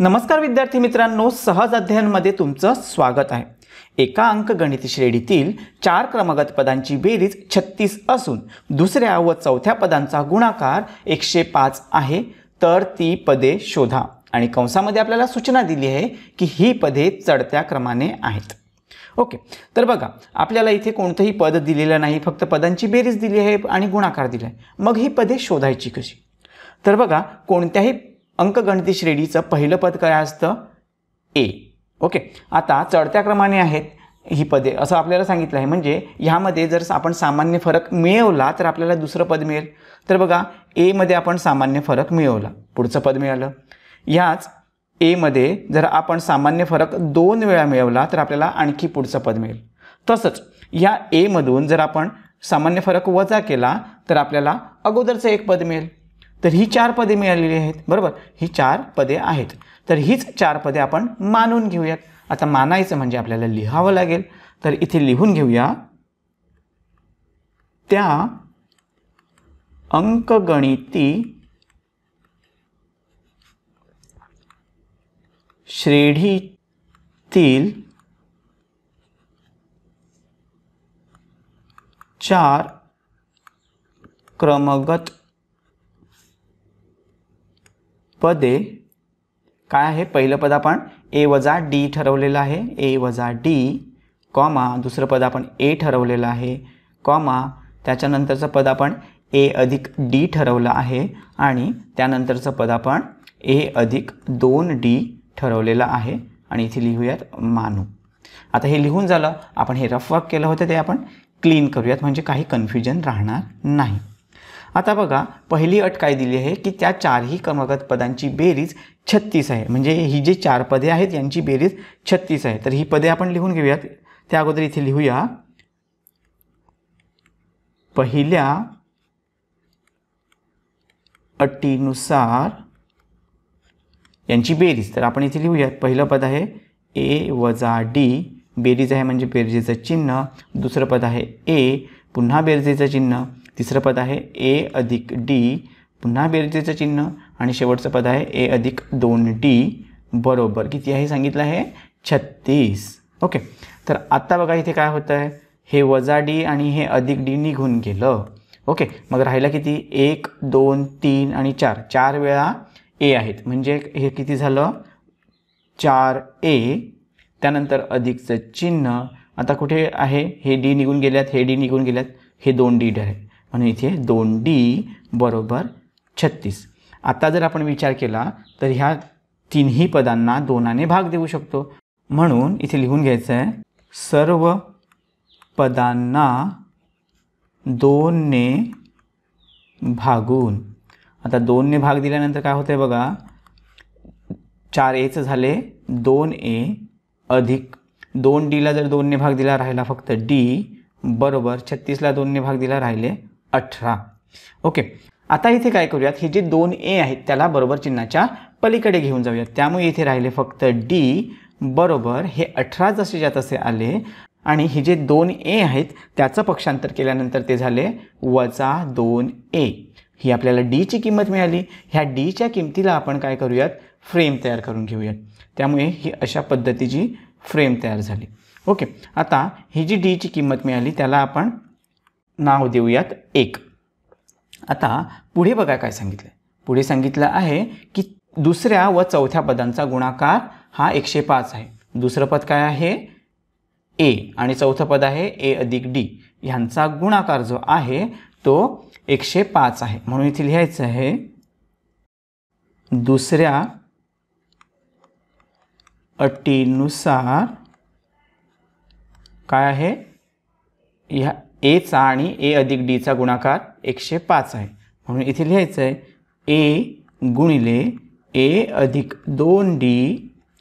नमस्कार विद्यार्थी मित्रांनो सहज अध्ययनमध्ये तुमचं स्वागत आहे एका अंक गणित श्रेणीतील चार क्रमागत पदांची बेरीज छत्तीस असून दुसऱ्या व चौथ्या पदांचा गुणाकार एकशे पाच आहे तर ती पदे शोधा आणि कंसामध्ये आपल्याला सूचना दिली आहे की ही पदे चढत्या क्रमाने आहेत ओके तर बघा आपल्याला इथे कोणतंही पद दिलेलं नाही फक्त पदांची बेरीज दिली आहे आणि गुणाकार दिला आहे मग ही पदे शोधायची कशी तर बघा कोणत्याही अंकगणती श्रेणीचं पहिलं पद काय असतं ए ओके आता चढत्या क्रमाने आहेत ही पदे असं आपल्याला सांगितलं आहे म्हणजे ह्यामध्ये जर आपण सामान्य फरक मिळवला तर आपल्याला दुसरं पद मिळेल तर बघा एमध्ये आपण सामान्य फरक मिळवला पुढचं पद मिळालं ह्याच एमध्ये जर आपण सामान्य फरक दोन वेळा मिळवला तर आपल्याला आणखी पुढचं पद मिळेल तसंच ह्या एमधून जर आपण सामान्य फरक वजा केला तर आपल्याला अगोदरचं एक पद मिळेल तर ही चार पदे मिळालेली आहेत बरोबर ही चार पदे आहेत तर हीच चार पदे आपण मानून घेऊयात आता मानायचं म्हणजे आपल्याला लिहावं लागेल तर इथे लिहून घेऊया त्या अंकगणिती श्रेढीतील चार क्रमगत पदे काय आहे पहिलं पद आपण ए वजा डी ठरवलेलं आहे ए वजा डी कॉमा दुसरं पद आपण ए ठरवलेलं आहे कॉमा त्याच्यानंतरचं पद आपण ए अधिक डी ठरवलं आहे आणि त्यानंतरचं पद आपण ए अधिक दोन डी ठरवलेलं आहे आणि इथे लिहूयात मानू आता हे लिहून झालं आपण हे रफ वर्क केलं होतं ते आपण क्लीन करूयात म्हणजे काही कन्फ्युजन राहणार नाही आता बघा पहिली अट काय दिली आहे की त्या चारही क्रमागत पदांची बेरीज छत्तीस आहे म्हणजे ही जी चार पदे आहेत यांची बेरीज छत्तीस आहे तर ही पदे आपण लिहून घेऊयात त्या अगोदर इथे लिहूया पहिल्या अटीनुसार यांची बेरीज तर आपण इथे लिहूयात पहिलं पद आहे ए वजा डी बेरीज आहे म्हणजे बेरजेचं चिन्ह दुसरं पद आहे ए पुन्हा बेरजेचं चिन्ह तिसरं पद आहे ए अधिक डी पुन्हा बेरजेचं चिन्ह आणि शेवटचं पद आहे ए अधिक दोन डी बरोबर किती आहे सांगितलं आहे छत्तीस ओके तर आत्ता बघा इथे काय होतं आहे हे वजा डी आणि हे अधिक डी निघून गेलं ओके मग राहिला किती एक दोन तीन आणि चार चार वेळा ए आहेत म्हणजे हे किती झालं चार ए त्यानंतर अधिकचं चिन्ह आता कुठे आहे हे डी निघून गेल्यात हे डी निघून गेल्यात हे दोन डी आहे आणि इथे दोन डी बरोबर छत्तीस आता जर आपण विचार केला तर ह्या तिन्ही पदांना दोनाने भाग देऊ शकतो म्हणून इथे लिहून घ्यायचं आहे सर्व पदांना दोनने भागून आता दोनने भाग दिल्यानंतर काय होतं आहे बघा चार एचं झाले दोन ए अधिक दोन डीला जर दोनने भाग दिला राहिला फक्त डी बरोबर छत्तीसला दोनने भाग दिला राहिले अठरा ओके आता इथे काय करूयात हे जे दोन ए आहेत त्याला बरोबर चिन्हाच्या पलीकडे घेऊन जाऊयात त्यामुळे इथे राहिले फक्त डी बरोबर हे अठरा जसे ज्या तसे आले आणि हे जे दोन ए आहेत त्याचं पक्षांतर केल्यानंतर ते झाले वजा दोन ए ही आपल्याला डीची किंमत मिळाली ह्या डीच्या किमतीला आपण काय करूयात फ्रेम तयार करून घेऊयात त्यामुळे ही अशा पद्धतीची फ्रेम तयार झाली ओके आता ही जी डीची किंमत मिळाली त्याला आपण नाव देऊयात एक आता पुढे बघा काय सांगितलं पुढे सांगितलं आहे की दुसऱ्या व चौथ्या पदांचा गुणाकार हा एकशे पाच आहे दुसरं पद काय आहे ए आणि चौथं पद आहे ए अधिक डी ह्यांचा गुणाकार जो आहे तो एकशे पाच आहे म्हणून इथे लिहायचं आहे दुसऱ्या अटीनुसार काय आहे ह्या एचा आणि ए अधिक डीचा गुणाकार एकशे पाच आहे म्हणून इथे लिहायचं आहे ए गुणिले ए अधिक दोन डी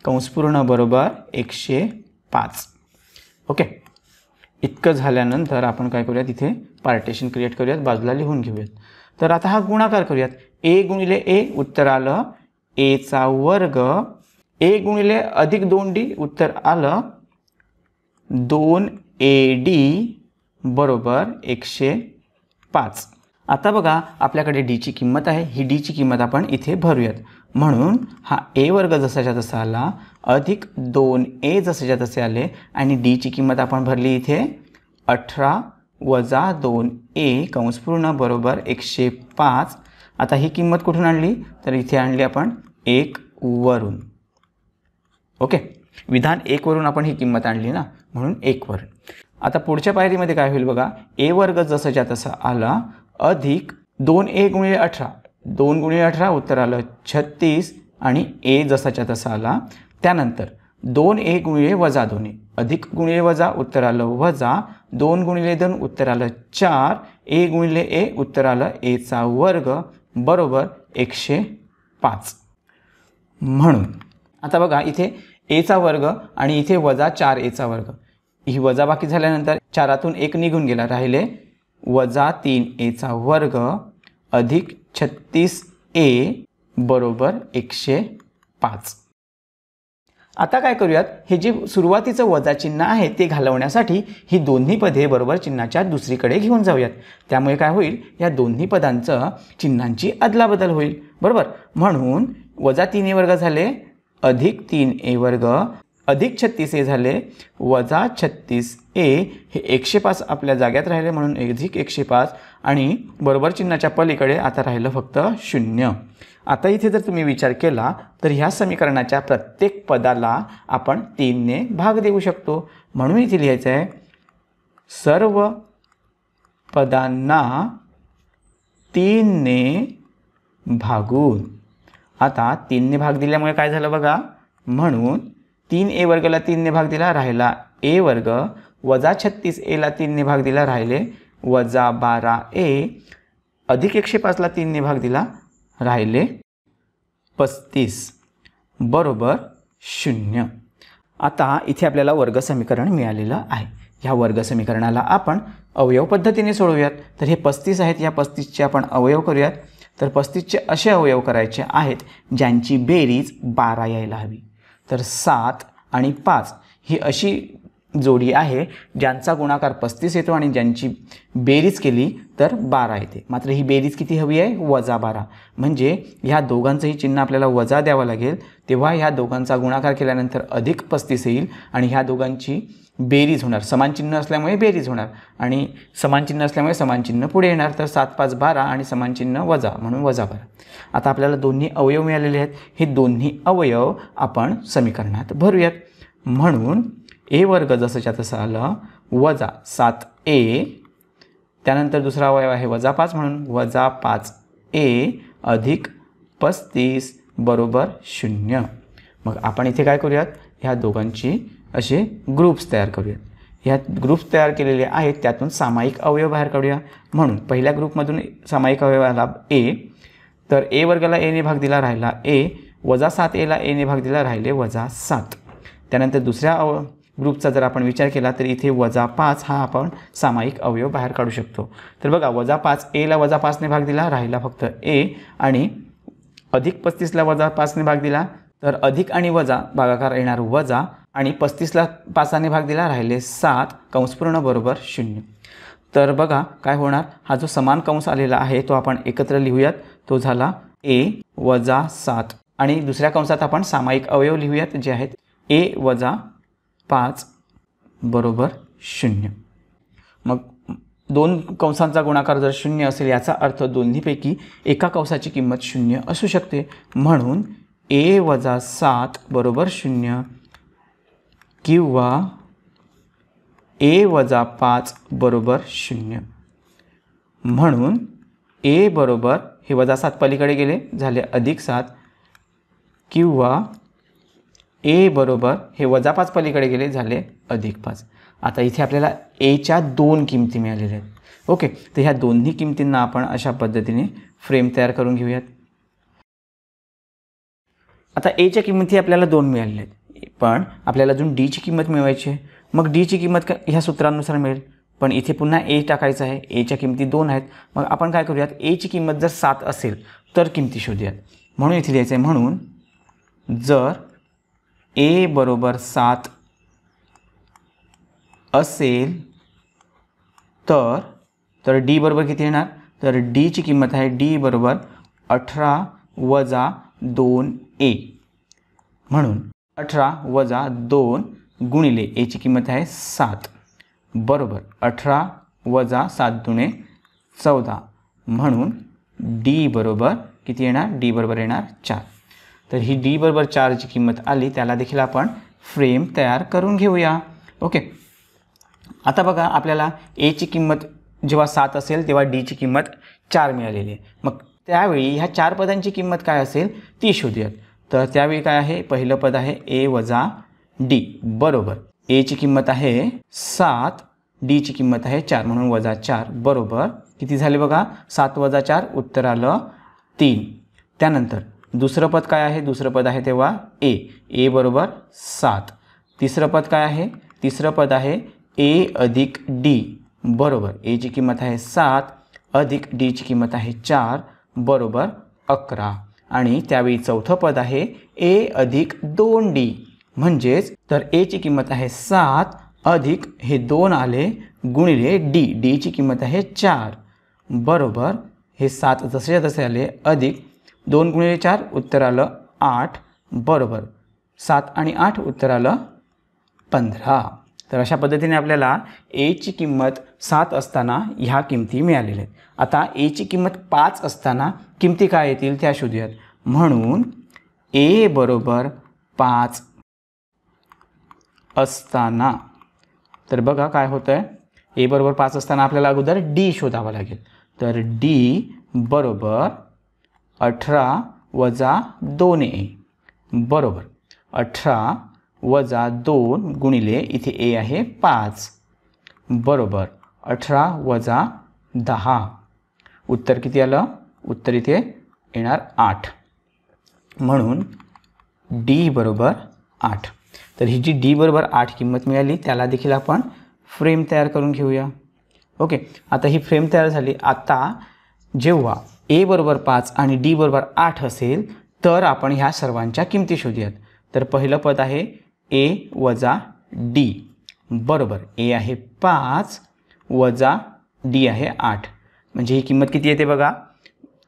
कंसपूर्ण बरोबर एकशे पाच ओके इतकं झाल्यानंतर आपण काय करूयात इथे पार्टेशन क्रिएट करूयात बाजूला लिहून घेऊयात तर आता हा गुणाकार करूयात ए गुणिले ए उत्तर आलं एचा वर्ग ए गुणिले अधिक दोन डी उत्तर आलं दोन ए डी बरोबर एकशे पाच आता बघा आपल्याकडे डीची किंमत आहे ही डीची किंमत आपण इथे भरूयात म्हणून हा ए वर्ग जसाच्या तसा आला अधिक दोन ए जसाच्या तसे आले आणि डीची किंमत आपण भरली इथे अठरा वजा दोन ए कंसपूर्ण बरोबर एकशे पाच आता ही किंमत कुठून आणली तर इथे आणली आपण एक वरून ओके विधान वरून आपण ही किंमत आणली ना म्हणून एकवरून आता पुढच्या पायरीमध्ये काय होईल बघा ए वर्ग जसाच्या तसा आला अधिक दोन ए गुणिले अठरा दोन गुणिले अठरा उत्तर आलं छत्तीस आणि ए जसाच्या तसा आला त्यानंतर दोन ए गुणिले वजा दोन्ही अधिक गुणिले वजा उत्तर आलं वजा दोन गुणिले दोन उत्तर आलं चार ए गुणिले ए उत्तर आलं एचा वर्ग बरोबर एकशे पाच म्हणून आता बघा इथे एचा वर्ग आणि इथे वजा चार एचा वर्ग ही वजा बाकी झाल्यानंतर चारातून एक निघून गेला राहिले वजा तीन चा वर्ग अधिक छत्तीस ए बरोबर एकशे पाच आता काय करूयात हे जे सुरुवातीचं वजा चिन्ह आहे ते घालवण्यासाठी ही दोन्ही पदे बरोबर चिन्हाच्या दुसरीकडे घेऊन जाऊयात त्यामुळे काय होईल या दोन्ही पदांचं चिन्हांची अदलाबदल होईल बरोबर म्हणून वजा तीन ए वर्ग झाले अधिक तीन ए वर्ग अधिक छत्तीस ए झाले वजा छत्तीस ए हे एकशे पाच आपल्या जाग्यात राहिले म्हणून अधिक एकशे पाच आणि बरोबर चिन्हाच्या पलीकडे आता राहिलं फक्त शून्य आता इथे जर तुम्ही विचार केला तर ह्या समीकरणाच्या प्रत्येक पदाला आपण तीनने भाग देऊ शकतो म्हणून इथे लिहायचं आहे सर्व पदांना तीनने भागून आता तीनने भाग दिल्यामुळे काय झालं बघा म्हणून तीन ए वर्गला तीनने भाग दिला राहिला ए वर्ग वजा छत्तीस एला तीनने भाग दिला राहिले वजा बारा ए अधिक एकशे पाचला तीनने भाग दिला राहिले पस्तीस बरोबर शून्य आता इथे आपल्याला वर्ग समीकरण मिळालेलं आहे ह्या वर्ग समीकरणाला आपण अवयव पद्धतीने सोडवूयात तर हे पस्तीस आहेत या पस्तीसचे आपण अवयव करूयात तर पस्तीसचे असे अवयव करायचे आहेत ज्यांची बेरीज बारा यायला हवी तर सात आणि पाच ही अशी जोडी आहे ज्यांचा गुणाकार पस्तीस येतो आणि ज्यांची बेरीज केली तर बारा येते मात्र ही बेरीज किती हवी आहे वजा बारा म्हणजे ह्या दोघांचंही चिन्ह आपल्याला वजा द्यावं लागेल तेव्हा ह्या दोघांचा गुणाकार केल्यानंतर अधिक पस्तीस येईल आणि ह्या दोघांची बेरीज होणार समान चिन्ह असल्यामुळे बेरीज होणार आणि समान चिन्ह असल्यामुळे समान चिन्ह पुढे येणार तर सात पाच बारा आणि समान चिन्ह वजा म्हणून वजा बारा आता आपल्याला दोन्ही अवयव मिळालेले आहेत हे दोन्ही अवयव आपण समीकरणात भरूयात म्हणून ए वर्ग जसंच्या तसं आलं वजा सात ए त्यानंतर दुसरा अवयव आहे वजा पाच म्हणून वजा पाच ए अधिक पस्तीस बरोबर शून्य मग आपण इथे काय करूयात ह्या दोघांची असे ग्रुप्स तयार करूयात ह्यात ग्रुप्स तयार केलेले आहेत त्यातून सामायिक अवयव बाहेर काढूया म्हणून पहिल्या ग्रुपमधून सामायिक अवयव आला ए तर ए वर्गाला एने भाग दिला राहिला ए वजा सात एला एने भाग दिला राहिले वजा सात त्यानंतर दुसऱ्या अव ग्रुपचा जर आपण विचार केला तर इथे वजा पाच हा आपण सामायिक अवयव बाहेर काढू शकतो तर बघा वजा पाच एला वजा पाचने भाग दिला राहिला फक्त ए आणि अधिक पस्तीसला वजा पाचने भाग दिला तर अधिक आणि वजा भागाकार येणार वजा आणि पस्तीसला पाचाने भाग दिला राहिले सात कंसपूर्ण बरोबर शून्य तर बघा काय होणार हा जो समान कंस आलेला आहे तो आपण एकत्र लिहूयात तो झाला ए वजा सात आणि दुसऱ्या कंसात आपण सामायिक अवयव लिहूयात जे आहेत ए वजा पाच बरोबर शून्य मग दोन कंसांचा गुणाकार जर शून्य असेल याचा अर्थ दोन्हीपैकी एका कंसाची किंमत शून्य असू शकते म्हणून ए वजा सात बरोबर शून्य किंवा ए वजा पाच बरोबर शून्य म्हणून ए बरोबर हे वजा सात पलीकडे गेले झाले अधिक सात किंवा ए बरोबर हे वजा पाच पलीकडे गेले झाले अधिक पाच आता इथे आपल्याला एच्या दोन किमती मिळालेल्या आहेत ओके तर ह्या दोन्ही किमतींना आपण अशा पद्धतीने फ्रेम तयार करून घेऊयात आता एच्या किमती आपल्याला दोन मिळालेल्या आहेत पण आपल्याला अजून डीची किंमत मिळवायची आहे मग डीची किंमत ह्या सूत्रानुसार मिळेल पण इथे पुन्हा ए टाकायचं आहे एच्या किमती दोन आहेत मग आपण काय करूयात एची किंमत जर सात असेल तर किमती शोधूयात म्हणून इथे द्यायचं आहे म्हणून जर ए बरोबर सात असेल तर तर डी बरोबर किती येणार तर डीची किंमत आहे डी बरोबर अठरा वजा दोन ए म्हणून अठरा वजा दोन गुणिले याची किंमत आहे सात बरोबर अठरा वजा सात दुणे चौदा म्हणून डी बरोबर किती येणार डी बरोबर येणार चार तर ही डी बरोबर चारची किंमत आली त्याला देखील आपण फ्रेम तयार करून घेऊया ओके आता बघा आपल्याला एची किंमत जेव्हा सात असेल तेव्हा डीची किंमत चार मिळालेली आहे मग त्यावेळी ह्या चार पदांची किंमत काय असेल ती शोधूयात तर त्यावेळी काय आहे पहिलं पद आहे ए वजा डी बरोबर एची किंमत आहे सात डीची किंमत आहे चार म्हणून वजा चार बरोबर किती झाले बघा सात वजा चार उत्तर आलं तीन त्यानंतर दुसरं पद काय आहे दुसरं पद आहे तेव्हा ए ए बरोबर सात तिसरं पद काय आहे तिसरं पद आहे ए अधिक डी बरोबर एची किंमत आहे सात अधिक डीची किंमत आहे चार बरोबर अकरा आणि त्यावेळी चौथं पद आहे ए अधिक दोन डी म्हणजेच तर एची किंमत आहे सात अधिक हे दोन आले गुणिले डी डीची किंमत आहे चार बरोबर हे सात जसेच्या तसे आले अधिक दोन गुणिले चार उत्तर आलं आठ बरोबर सात आणि आठ उत्तर आलं पंधरा तर अशा पद्धतीने आपल्याला एची किंमत सात असताना ह्या किमती मिळालेल्या आहेत आता एची किंमत पाच असताना किमती काय येतील त्या शोधूयात म्हणून ए बरोबर पाच असताना तर बघा काय होतं आहे ए बरोबर पाच असताना आपल्याला अगोदर डी शोधावा लागेल तर डी बरोबर अठरा वजा दोन ए बरोबर अठरा वजा दोन गुणिले इथे ए आहे पाच बरोबर अठरा वजा दहा उत्तर किती आलं उत्तर इथे येणार आठ म्हणून डी बरोबर आठ तर ही जी डी बरोबर आठ किंमत मिळाली त्याला देखील आपण फ्रेम तयार करून घेऊया ओके आता ही फ्रेम तयार झाली आता जेव्हा ए बरोबर पाच आणि डी बरोबर आठ असेल तर आपण ह्या सर्वांच्या किमती शोधूयात तर पहिलं पद आहे ए वजा डी बरोबर ए आहे पाच वजा डी आहे आठ म्हणजे ही किंमत किती येते बघा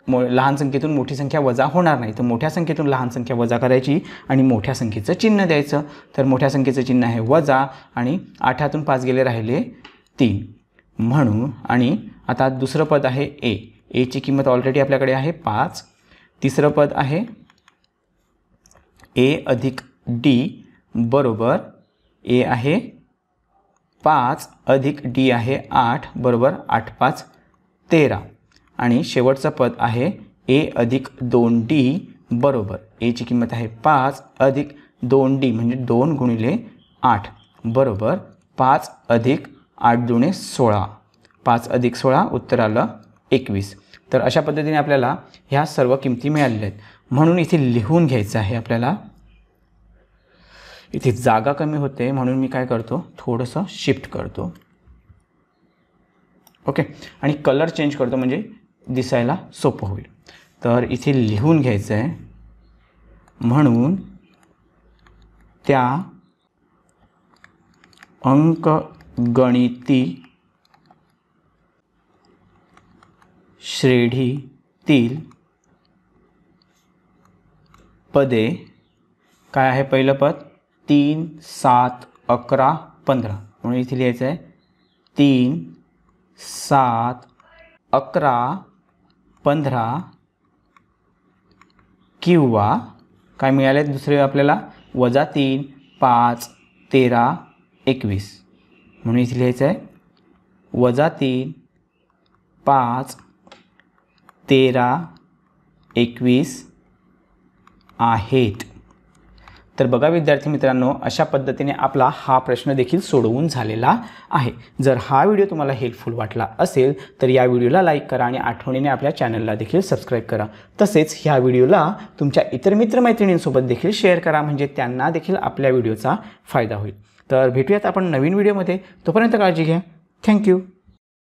मो लहान संख्येतून मोठी संख्या वजा होणार नाही तर मोठ्या संख्येतून लहान संख्या वजा करायची आणि मोठ्या संख्येचं चिन्ह द्यायचं तर मोठ्या संख्येचं चिन्ह आहे वजा आणि आठातून पाच गेले राहिले तीन म्हणून आणि आता दुसरं पद आहे ए एची किंमत ऑलरेडी आपल्याकडे आहे पाच तिसरं पद आहे ए अधिक डी बरोबर ए आहे पाच अधिक डी आहे आठ बरोबर आठ पाच तेरा आणि शेवटचं पद आहे ए अधिक दोन डी बरोबर एची किंमत आहे पाच अधिक दोन डी म्हणजे दोन गुणिले आठ बरोबर पाच अधिक आठ दुणे सोळा पाच अधिक सोळा उत्तर आलं एकवीस तर अशा पद्धतीने आपल्याला ह्या सर्व किमती मिळालेल्या आहेत म्हणून इथे लिहून घ्यायचं आहे आपल्याला इथे जागा कमी होते म्हणून मी काय करतो थोडंसं शिफ्ट करतो ओके आणि कलर चेंज करतो म्हणजे दिसायला सोपं होईल तर इथे लिहून घ्यायचं आहे म्हणून त्या अंक गणिती श्रेणीतील पदे काय आहे पहिलं पद तीन सात अकरा पंधरा म्हणून इथे लिहायचं आहे तीन सात अकरा पंधरा किंवा काय मिळाले दुसरे आपल्याला वजा तीन पाच तेरा एकवीस म्हणून इथे लिहायचं आहे वजा तीन पाच तेरा एकवीस आहेत तर बघा विद्यार्थी मित्रांनो अशा पद्धतीने आपला हा प्रश्न देखील सोडवून झालेला आहे जर हा व्हिडिओ तुम्हाला हेल्पफुल वाटला असेल तर या व्हिडिओला लाईक करा आणि आठवणीने आपल्या चॅनलला देखील सबस्क्राईब करा तसेच ह्या व्हिडिओला तुमच्या इतर मित्रमैत्रिणींसोबत देखील शेअर करा म्हणजे त्यांना देखील आपल्या व्हिडिओचा फायदा होईल तर भेटूयात आपण नवीन व्हिडिओमध्ये तोपर्यंत काळजी घ्या थँक्यू